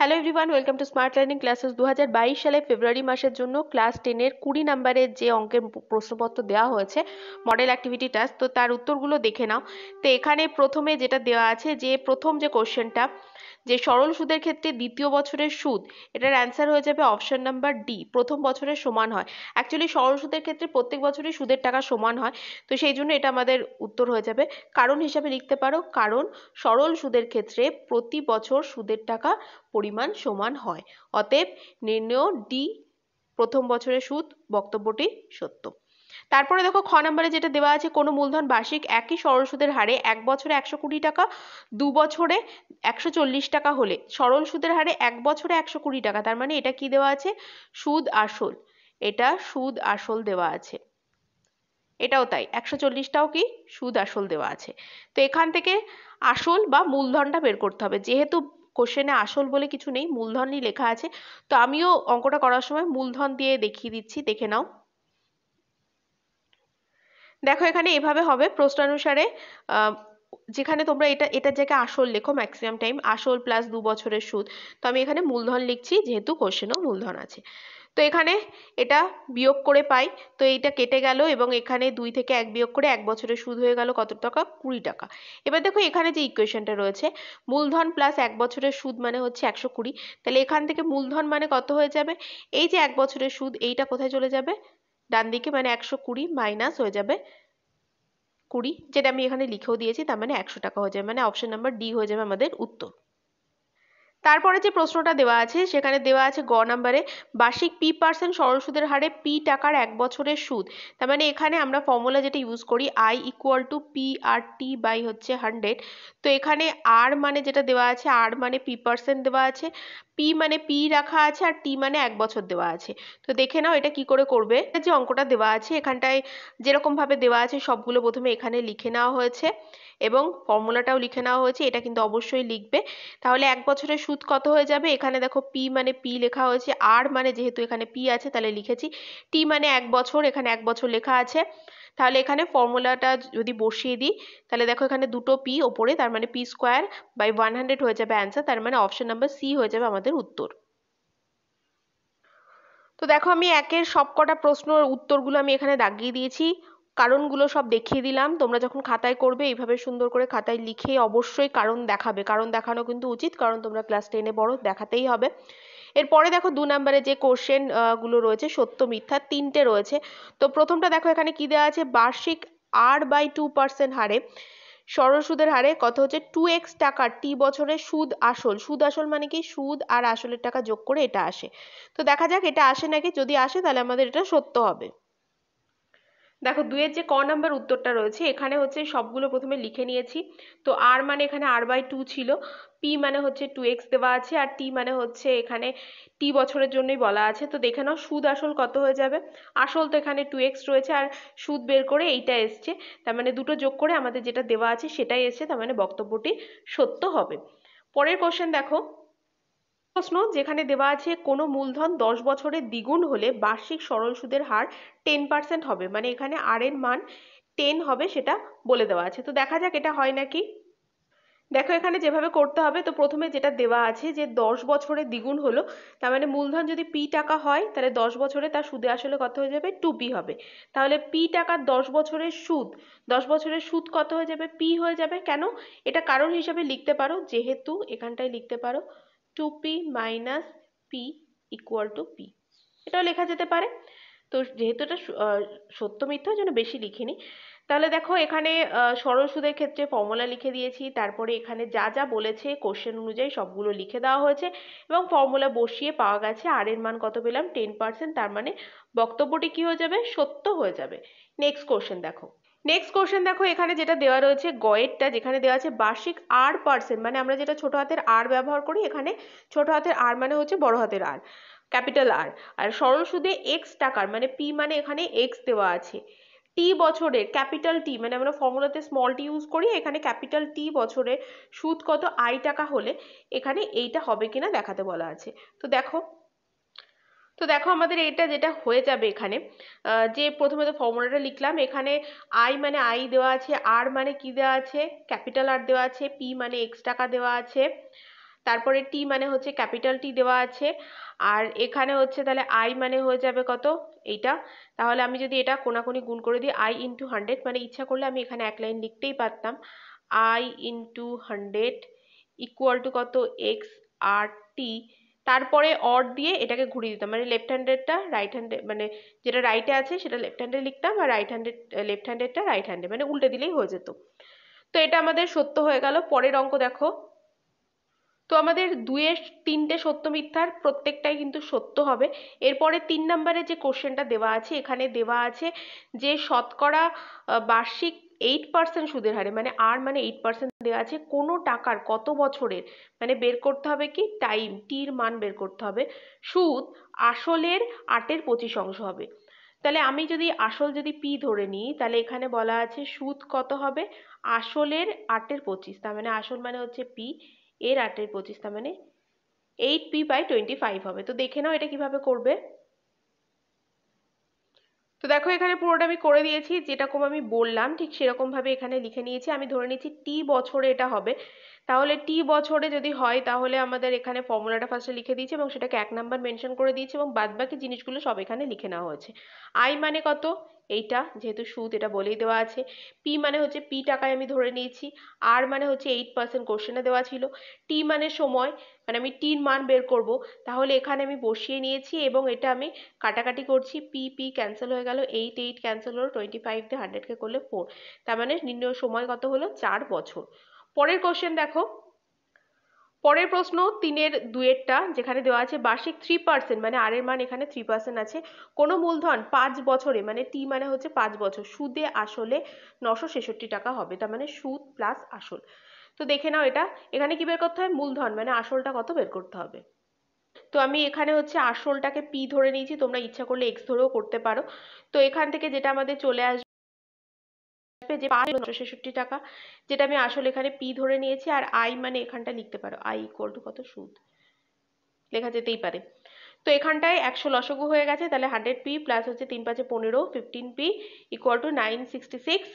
hello everyone welcome to Smart Learning Classes দু সালে ফেব্রুয়ারি মাসের জন্য ক্লাস টেনের কুড়ি নাম্বারের যে অঙ্কের প্রশ্নপত্র দেওয়া হয়েছে মডেল অ্যাক্টিভিটি টাস্ক তো তার উত্তরগুলো দেখে নাও তো এখানে প্রথমে যেটা দেওয়া আছে যে প্রথম যে কোশ্চেনটা যে সরল সুদের ক্ষেত্রে দ্বিতীয় বছরের সুদ এটার অ্যান্সার হয়ে যাবে অপশন নাম্বার ডি প্রথম বছরের সমান হয় অ্যাকচুয়ালি সরল সুদের ক্ষেত্রে প্রত্যেক বছরই সুদের টাকা সমান হয় তো সেই জন্য এটা আমাদের উত্তর হয়ে যাবে কারণ হিসাবে লিখতে পারো কারণ সরল সুদের ক্ষেত্রে প্রতি বছর সুদের টাকা পরিমাণ সমান হয় অতএব নির্ণেয় ডি প্রথম বছরের সুদ বক্তব্যটি সত্য তারপরে দেখো খ নম্বরে যেটা দেওয়া আছে কোনো মূলধন বার্ষিক একই সরল সুদের হারে এক বছরে একশো কুড়ি টাকা দু বছরে একশো চল্লিশ টাকা হলে সরল সুদের হারে এক বছরে একশো কুড়ি টাকা তার মানে এটা কি দেওয়া আছে সুদ আসল এটা সুদ আসল দেওয়া আছে এটাও তাই একশো চল্লিশটাও কি সুদ আসল দেওয়া আছে তো এখান থেকে আসল বা মূলধনটা বের করতে হবে যেহেতু কোশ্চেনে আসল বলে কিছু নেই মূলধনই লেখা আছে তো আমিও অঙ্কটা করার সময় মূলধন দিয়ে দেখিয়ে দিচ্ছি দেখে নাও দেখো এখানে এভাবে হবে প্রশ্ন অনুসারে আহ যেখানে তোমরা এটা এটার জায়গায় আসল লেখো ম্যাক্সিমাম টাইম আসল প্লাস দু বছরের সুদ তো আমি এখানে মূলধন লিখছি যেহেতু কোশ্চেনও মূলধন আছে তো এখানে এটা বিয়োগ করে পাই তো এইটা কেটে গেল এবং এখানে দুই থেকে এক বিয়োগ করে এক বছরের সুদ হয়ে গেল কত টাকা কুড়ি টাকা এবার দেখো এখানে যে ইকুয়েশনটা রয়েছে মূলধন প্লাস এক বছরের সুদ মানে হচ্ছে একশো কুড়ি তাহলে এখান থেকে মূলধন মানে কত হয়ে যাবে এই যে এক বছরের সুদ এইটা কোথায় চলে যাবে ডান দিকে মানে একশো কুড়ি মাইনাস হয়ে যাবে কুড়ি যেটা আমি এখানে লিখেও দিয়েছি তার মানে একশো টাকা হয়ে যাবে মানে অপশন নাম্বার ডি হয়ে যাবে আমাদের উত্তর তারপরে যে প্রশ্নটা দেওয়া আছে সেখানে দেওয়া আছে গ নাম্বারে বার্ষিক পি পার্সেন্ট সরল সুদের হারে পি টাকার এক বছরের সুদ তার মানে এখানে আমরা ফর্মুলা যেটা ইউজ করি I equal to P R T by হচ্ছে হান্ড্রেড তো এখানে আর মানে যেটা দেওয়া আছে আর মানে পি পার্সেন্ট দেওয়া আছে পি মানে পি রাখা আছে আর টি মানে এক বছর দেওয়া আছে তো দেখে নাও এটা কি করে করবে যে অঙ্কটা দেওয়া আছে এখানটায় যেরকমভাবে দেওয়া আছে সবগুলো প্রথমে এখানে লিখে নেওয়া হয়েছে এবং ফর্মুলাটাও লিখে নেওয়া হয়েছে এটা কিন্তু অবশ্যই লিখবে তাহলে এক বছরের সুদ কত হয়ে যাবে এখানে দেখো পি মানে পি লেখা হয়েছে আর মানে যেহেতু এখানে পি আছে তাহলে লিখেছি টি মানে এক বছর এখানে এক বছর লেখা আছে তাহলে এখানে ফর্মুলাটা যদি বসিয়ে দিই তাহলে দেখো এখানে দুটো পি ওপরে তার মানে P square by one hundred হয়ে যাবে অ্যান্সার তার মানে অপশন নাম্বার সি হয়ে যাবে আমাদের উত্তর তো দেখো আমি একের সবকটা প্রশ্ন উত্তরগুলো আমি এখানে দাগিয়ে দিয়েছি কারণগুলো সব দেখিয়ে দিলাম তোমরা যখন খাতায় করবে এইভাবে সুন্দর করে খাতায় লিখে অবশ্যই কারণ দেখাবে কারণ দেখানো কিন্তু উচিত কারণ তোমরা ক্লাস টেনে বড় দেখাতেই হবে এরপরে দেখো দু নম্বরে যে কোশ্চেন গুলো রয়েছে সত্য মিথ্যা তিনটে রয়েছে তো প্রথমটা দেখো এখানে কি দেওয়া আছে বার্ষিক আর বাই টু পার্সেন্ট হারে সরল সুদের হারে কত হচ্ছে টু এক্স টাকার টি বছরের সুদ আসল সুদ আসল মানে কি সুদ আর আসলের টাকা যোগ করে এটা আসে তো দেখা যাক এটা আসে নাকি যদি আসে তাহলে আমাদের এটা সত্য হবে দেখো দুয়ের যে ক নাম্বার উত্তরটা রয়েছে এখানে হচ্ছে সবগুলো প্রথমে লিখে নিয়েছি তো আর মানে এখানে আর বাই টু ছিল পি মানে হচ্ছে টু এক্স দেওয়া আছে আর টি মানে হচ্ছে এখানে টি বছরের জন্যই বলা আছে তো দেখে নাও সুদ আসল কত হয়ে যাবে আসল তো এখানে টু এক্স রয়েছে আর সুদ বের করে এইটা এসছে তার মানে দুটো যোগ করে আমাদের যেটা দেওয়া আছে সেটাই এসছে তার মানে বক্তব্যটি সত্য হবে পরের কোশ্চেন দেখো প্রশ্ন যেখানে দেওয়া আছে কোনো মূলধন দশ বছরের দ্বিগুণ হলে বার্ষিক সরল সুদের হার টেন পার্সেন্ট হবে মানে এখানে আর এর মান টেন হবে সেটা বলে দেওয়া আছে তো দেখা যাক এটা হয় নাকি দেখো এখানে যেভাবে করতে হবে তো প্রথমে যেটা দেওয়া আছে যে দশ বছরে দ্বিগুণ হলো তার মানে মূলধন যদি পি টাকা হয় তাহলে দশ বছরে তার সুদে আসলে কত হয়ে যাবে টু পি হবে তাহলে পি টাকার দশ বছরের সুদ দশ বছরের সুদ কত হয়ে যাবে পি হয়ে যাবে কেন এটা কারণ হিসাবে লিখতে পারো যেহেতু এখানটায় লিখতে পারো 2p minus minus P equal to P এটাও লেখা যেতে পারে তো যেহেতু এটা সত্য মিথ্যা জন্য বেশি লিখিনি তাহলে দেখো এখানে সরল সুদের ক্ষেত্রে ফর্মুলা লিখে দিয়েছি তারপরে এখানে যা যা বলেছে কোশ্চেন অনুযায়ী সবগুলো লিখে দেওয়া হয়েছে এবং ফর্মুলা বসিয়ে পাওয়া গেছে আর এর মান কত পেলাম টেন পার্সেন্ট তার মানে বক্তব্যটি কি হয়ে যাবে সত্য হয়ে যাবে নেক্সট কোশ্চেন দেখো নেক্সট কোশ্চেন দেখো এখানে যেটা দেওয়া রয়েছে গয়েরটা যেখানে দেওয়া আছে বার্ষিক আর পার্সেন্ট মানে আমরা যেটা ছোট হাতের আর ব্যবহার করি এখানে ছোট হাতের আর মানে হচ্ছে বড় হাতের আর ক্যাপিটাল আর আর সরল সুদে এক্স টাকার মানে পি মানে এখানে এক্স দেওয়া আছে টি বছরের ক্যাপিটাল টি মানে আমরা ফর্মুলাতে স্মল টি ইউজ করি এখানে ক্যাপিটাল টি বছরে সুদ কত আই টাকা হলে এখানে এইটা হবে কিনা দেখাতে বলা আছে তো দেখো তো দেখো আমাদের এটা যেটা হয়ে যাবে এখানে যে প্রথমে তো ফর্মুলাটা লিখলাম এখানে আই মানে আই দেওয়া আছে আর মানে কি দেওয়া আছে ক্যাপিটাল আর দেওয়া আছে পি মানে এক্স টাকা দেওয়া আছে তারপরে টি মানে হচ্ছে ক্যাপিটাল টি দেওয়া আছে আর এখানে হচ্ছে তাহলে আই মানে হয়ে যাবে কত এইটা তাহলে আমি যদি এটা কোনাকুনি গুণ করে দিই আই ইন্টু হান্ড্রেড মানে ইচ্ছা করলে আমি এখানে এক লাইন লিখতেই পারতাম I into hundred equal to কত এক্স আর টি তারপরে অর দিয়ে এটাকে ঘুরিয়ে দিতাম মানে লেফট হ্যান্ডেডটা রাইট হ্যান্ডে মানে যেটা রাইটে আছে সেটা লেফট হ্যান্ডে লিখতাম আর রাইট হ্যান্ডেড লেফট হ্যান্ডেডটা রাইট হ্যান্ডে মানে উল্টে দিলেই হয়ে যেত তো এটা আমাদের সত্য হয়ে গেল পরের অঙ্ক দেখো তো আমাদের দুয়ের তিনটে সত্য মিথ্যার প্রত্যেকটাই কিন্তু সত্য হবে এরপরে তিন নম্বরে যে কোশ্চেনটা দেওয়া আছে এখানে দেওয়া আছে যে শতকরা বার্ষিক এইট পার্সেন্ট সুদের হারে মানে আর মানে এইট পার্সেন্ট দেওয়া আছে কোনো টাকার কত বছরের মানে বের করতে হবে কি টাইম টির মান বের করতে হবে সুদ আসলের আটের পঁচিশ অংশ হবে তাহলে আমি যদি আসল যদি পি ধরে নিই তাহলে এখানে বলা আছে সুদ কত হবে আসলের আটের পঁচিশ তার মানে আসল মানে হচ্ছে পি এর আটের পঁচিশ তার মানে eight P by twenty five হবে তো দেখে নাও এটা কিভাবে করবে তো দেখো এখানে পুরোটা আমি করে দিয়েছি যেরকম আমি বললাম ঠিক সেরকমভাবে এখানে লিখে নিয়েছি আমি ধরে নিয়েছি টি বছরে এটা হবে তাহলে টি বছরে যদি হয় তাহলে আমাদের এখানে ফর্মুলাটা ফার্স্টে লিখে দিয়েছি এবং সেটাকে এক নাম্বার মেনশন করে দিয়েছি এবং বাদবাকি জিনিসগুলো সব এখানে লিখে নেওয়া হয়েছে আই মানে কত এইটা যেহেতু সুদ এটা বলেই দেওয়া আছে পি মানে হচ্ছে পি টাকায় আমি ধরে নিয়েছি আর মানে হচ্ছে এইট পার্সেন্ট কোশ্চেনে দেওয়া ছিল টি মানে সময় মানে আমি টির মান বের করব তাহলে এখানে আমি বসিয়ে নিয়েছি এবং এটা আমি কাটাকাটি করছি পি পি ক্যান্সেল হয়ে গেল এইট এইট ক্যান্সেল হলো টোয়েন্টি ফাইভ দিয়ে হান্ড্রেডকে করলে ফোর তার মানে নির্ণয় সময় কত হলো চার বছর পরের কোশ্চেন দেখো পরের প্রশ্ন তিনের দুয়েরটা যেখানে দেওয়া আছে বার্ষিক থ্রি পার্সেন্ট মানে আর এর মান এখানে থ্রি পার্সেন্ট আছে কোনো মূলধন পাঁচ বছরে মানে টি মানে হচ্ছে পাঁচ বছর সুদে আসলে নশো ছেষট্টি টাকা হবে তার মানে সুদ প্লাস আসল তো দেখে নাও এটা এখানে কি বের করতে হয় মূলধন মানে আসলটা কত বের করতে হবে তো আমি এখানে হচ্ছে আসলটাকে পি ধরে নিয়েছি তোমরা ইচ্ছা করলে এক্স ধরেও করতে পারো তো এখান থেকে যেটা আমাদের চলে আসবে আসবে যে পাঁচ ছেষট্টি টাকা যেটা আমি আসলে এখানে পি ধরে নিয়েছি আর আই মানে এখানটা লিখতে পারো আই ইকুয়াল টু কত সুদ লেখা যেতেই পারে তো এখানটায় একশো লসগু হয়ে গেছে তাহলে হান্ড্রেড পি প্লাস হচ্ছে তিন পাঁচে পনেরো fifteen P equal to nine sixty six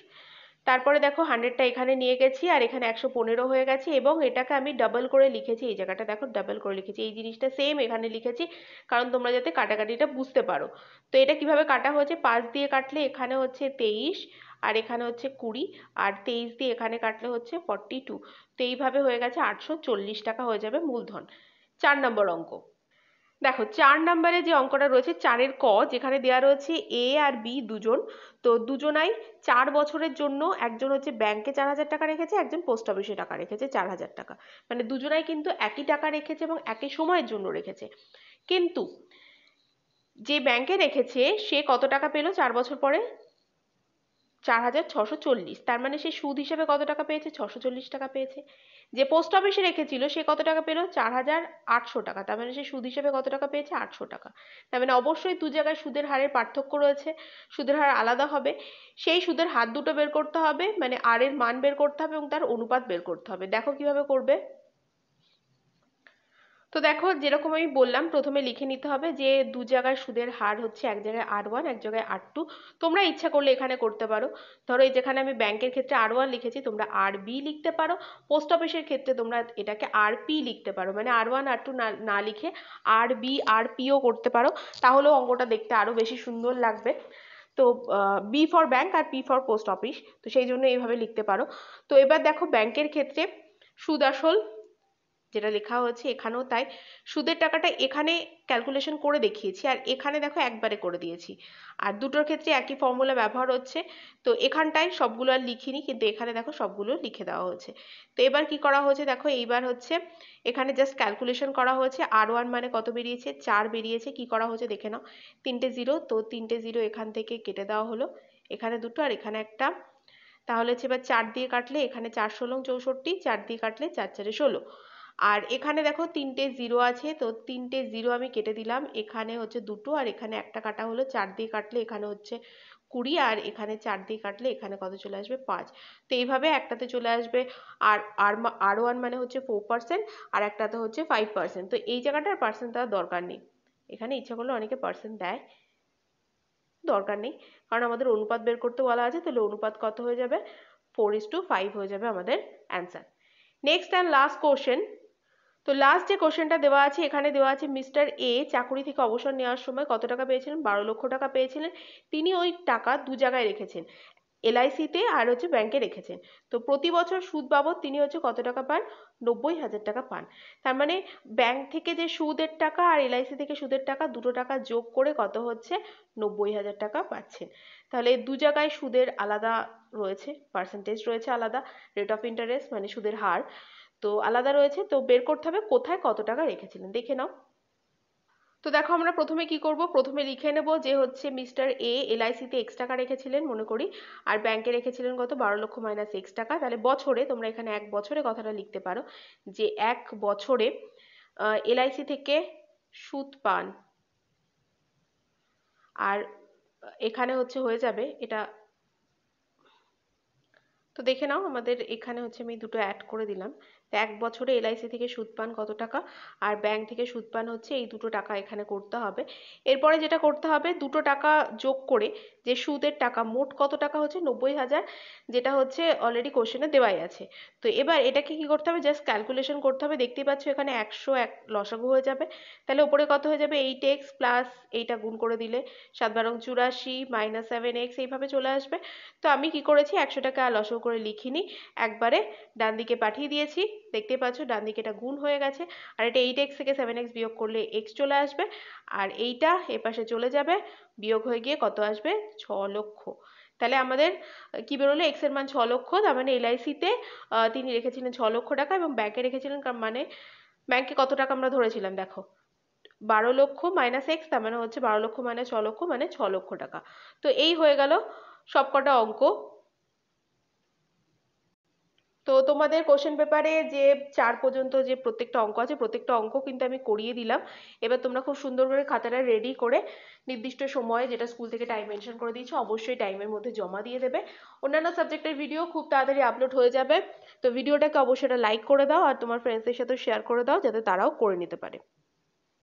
তারপরে দেখো হান্ড্রেডটা এখানে নিয়ে গেছি আর এখানে একশো পনেরো হয়ে গেছে এবং এটাকে আমি ডাবল করে লিখেছি এই জায়গাটা দেখো ডাবল করে লিখেছি এই জিনিসটা সেম এখানে লিখেছি কারণ তোমরা যাতে কাটাকাটিটা বুঝতে পারো তো এটা কিভাবে কাটা হয়েছে পাঁচ দিয়ে কাটলে এখানে হচ্ছে তেইশ আর এখানে হচ্ছে কুড়ি আর তেইশ দিয়ে এখানে কাটলে হচ্ছে ফর্টি টু তো এইভাবে হয়ে গেছে আটশো চল্লিশ টাকা হয়ে যাবে মূলধন চার নম্বর অঙ্ক দেখো চার নম্বরে যে অঙ্কটা রয়েছে চারের ক যেখানে দেওয়া রয়েছে এ আর বি দুজন তো দুজনাই চার বছরের জন্য একজন হচ্ছে ব্যাংকে চার হাজার টাকা রেখেছে একজন পোস্ট অফিসে টাকা রেখেছে চার হাজার টাকা মানে দুজনাই কিন্তু একই টাকা রেখেছে এবং একই সময়ের জন্য রেখেছে কিন্তু যে ব্যাংকে রেখেছে সে কত টাকা পেলো চার বছর পরে চার হাজার ছশো চল্লিশ তার মানে সে সুদ হিসেবে কত টাকা পেয়েছে ছশো চল্লিশ টাকা পেয়েছে যে পোস্ট অফিসে রেখেছিল সে কত টাকা পেলো চার হাজার আটশো টাকা তার মানে সে সুদ হিসেবে কত টাকা পেয়েছে আটশো টাকা তার মানে অবশ্যই দু জায়গায় সুদের হারের পার্থক্য রয়েছে সুদের হার আলাদা হবে সেই সুদের হার দুটো বের করতে হবে মানে আর এর মান বের করতে হবে এবং তার অনুপাত বের করতে হবে দেখো কিভাবে করবে তো দেখো যেরকম আমি বললাম প্রথমে লিখে নিতে হবে যে দু জায়গায় সুদের হার হচ্ছে এক জায়গায় আর ওয়ান এক জায়গায় আর টু তোমরা ইচ্ছা করলে এখানে করতে পারো ধরো এই যেখানে আমি ব্যাংকের ক্ষেত্রে আর ওয়ান লিখেছি তোমরা আর বি লিখতে পারো পোস্ট অফিসের ক্ষেত্রে তোমরা এটাকে আর পি লিখতে পারো মানে আর ওয়ান আর টু না লিখে আর বি আর পিও করতে পারো তাহলেও অঙ্কটা দেখতে আরও বেশি সুন্দর লাগবে তো বি ফর ব্যাংক আর পি ফর পোস্ট অফিস তো সেই জন্য এইভাবে লিখতে পারো তো এবার দেখো ব্যাংকের ক্ষেত্রে সুদ আসল যেটা লেখা হয়েছে এখানেও তাই সুদের টাকাটা এখানে ক্যালকুলেশন করে দেখিয়েছি আর এখানে দেখো একবারে করে দিয়েছি আর দুটোর ক্ষেত্রে একই ফর্মুলা ব্যবহার হচ্ছে তো এখানটায় সবগুলো আর লিখিনি কিন্তু এখানে দেখো সবগুলো লিখে দেওয়া হয়েছে তো এবার কি করা হয়েছে দেখো এইবার হচ্ছে এখানে জাস্ট ক্যালকুলেশন করা হয়েছে আর ওয়ান মানে কত বেরিয়েছে চার বেরিয়েছে কি করা হয়েছে দেখে নাও তিনটে জিরো তো তিনটে জিরো এখান থেকে কেটে দেওয়া হলো এখানে দুটো আর এখানে একটা তাহলে হচ্ছে এবার চার দিয়ে কাটলে এখানে চার ষোলো চৌষট্টি চার দিয়ে কাটলে চার চারে ষোলো আর এখানে দেখো তিনটে জিরো আছে তো তিনটে জিরো আমি কেটে দিলাম এখানে হচ্ছে দুটো আর এখানে একটা কাটা হলো চার দিয়ে কাটলে এখানে হচ্ছে কুড়ি আর এখানে চার দিয়ে কাটলে এখানে কত চলে আসবে পাঁচ তো এইভাবে একটাতে চলে আসবে আর আর আর ওয়ান মানে হচ্ছে ফোর পার্সেন্ট আর একটাতে হচ্ছে ফাইভ পার্সেন্ট তো এই জায়গাটার পার্সেন্ট দেওয়ার দরকার নেই এখানে ইচ্ছা করলে অনেকে পার্সেন্ট দেয় দরকার নেই কারণ আমাদের অনুপাত বের করতে বলা আছে তাহলে অনুপাত কত হয়ে যাবে ফোর ইস টু ফাইভ হয়ে যাবে আমাদের answer next and last question তো লাস্ট যে কোশ্চেনটা দেওয়া আছে এখানে দেওয়া আছে মিস্টার এ চাকুরি থেকে অবসর নেওয়ার সময় কত টাকা পেয়েছিলেন বারো লক্ষ টাকা পেয়েছিলেন তিনি ওই টাকা দু জায়গায় রেখেছেন এলআইসিতে আর হচ্ছে ব্যাংকে রেখেছেন তো প্রতি বছর সুদ বাবদ তিনি হচ্ছে কত টাকা পান নব্বই হাজার টাকা পান তার মানে ব্যাংক থেকে যে সুদের টাকা আর এলআইসি থেকে সুদের টাকা দুটো টাকা যোগ করে কত হচ্ছে নব্বই হাজার টাকা পাচ্ছেন তাহলে দু জায়গায় সুদের আলাদা রয়েছে পার্সেন্টেজ রয়েছে আলাদা রেট অফ ইন্টারেস্ট মানে সুদের হার তো আলাদা রয়েছে তো বের করতে হবে কোথায় কত টাকা রেখেছিলেন দেখে নাও তো দেখো আমরা প্রথমে কি করব প্রথমে লিখে নেব যে হচ্ছে মিস্টার এ এলআইসিতে এক্স টাকা রেখেছিলেন মনে করি আর ব্যাংকে রেখেছিলেন কত বারো লক্ষ মাইনাস এক্স টাকা তাহলে বছরে তোমরা এখানে এক বছরে কথাটা লিখতে পারো যে এক বছরে এলআইসি থেকে সুদ পান আর এখানে হচ্ছে হয়ে যাবে এটা তো দেখে নাও আমাদের এখানে হচ্ছে আমি দুটো অ্যাড করে দিলাম এক বছরে এলআইসি থেকে সুদ পান কত টাকা আর ব্যাংক থেকে সুদ পান হচ্ছে এই দুটো টাকা এখানে করতে হবে এরপরে যেটা করতে হবে দুটো টাকা যোগ করে যে সুদের টাকা মোট কত টাকা হচ্ছে নব্বই হাজার যেটা হচ্ছে অলরেডি কোশ্চেনে দেওয়াই আছে তো এবার এটাকে কি করতে হবে জাস্ট ক্যালকুলেশন করতে হবে দেখতেই পাচ্ছ এখানে একশো এক লসাগু হয়ে যাবে তাহলে ওপরে কত হয়ে যাবে এইট এক্স প্লাস এইটা গুণ করে দিলে সাত বারং চুরাশি মাইনাস সেভেন এক্স এইভাবে চলে আসবে তো আমি কি করেছি একশো টাকা লসাগু করে লিখিনি একবারে ডান দিকে পাঠিয়ে দিয়েছি দেখতে পাচ্ছ ডান দিকে এটা গুণ হয়ে গেছে আর এটা এইট এক্স থেকে সেভেন এক্স বিয়োগ করলে এক্স চলে আসবে আর এইটা এপাশে চলে যাবে বিয়োগ হয়ে গিয়ে কত আসবে ছ লক্ষ তাহলে আমাদের কি বেরোলো এক্স এর মান ছ লক্ষ তার মানে এলআইসিতে তিনি রেখেছিলেন ছ লক্ষ টাকা এবং ব্যাংকে রেখেছিলেন মানে ব্যাংকে কত টাকা আমরা ধরেছিলাম দেখো বারো লক্ষ মাইনাস এক্স তার মানে হচ্ছে বারো লক্ষ মাইনাস ছ লক্ষ মানে ছ লক্ষ টাকা তো এই হয়ে গেল সবকটা অঙ্ক তো তোমাদের কোশ্চেন পেপারে যে চার পর্যন্ত যে প্রত্যেকটা অঙ্ক আছে প্রত্যেকটা অঙ্ক কিন্তু আমি করিয়ে দিলাম এবার তোমরা খুব সুন্দর করে খাতাটা রেডি করে নির্দিষ্ট সময়ে যেটা স্কুল থেকে টাইম মেনশন করে দিয়েছো অবশ্যই টাইমের মধ্যে জমা দিয়ে দেবে অন্যান্য সাবজেক্টের ভিডিও খুব তাড়াতাড়ি আপলোড হয়ে যাবে তো ভিডিওটাকে অবশ্যই লাইক করে দাও আর তোমার ফ্রেন্ডসদের সাথে শেয়ার করে দাও যাতে তারাও করে নিতে পারে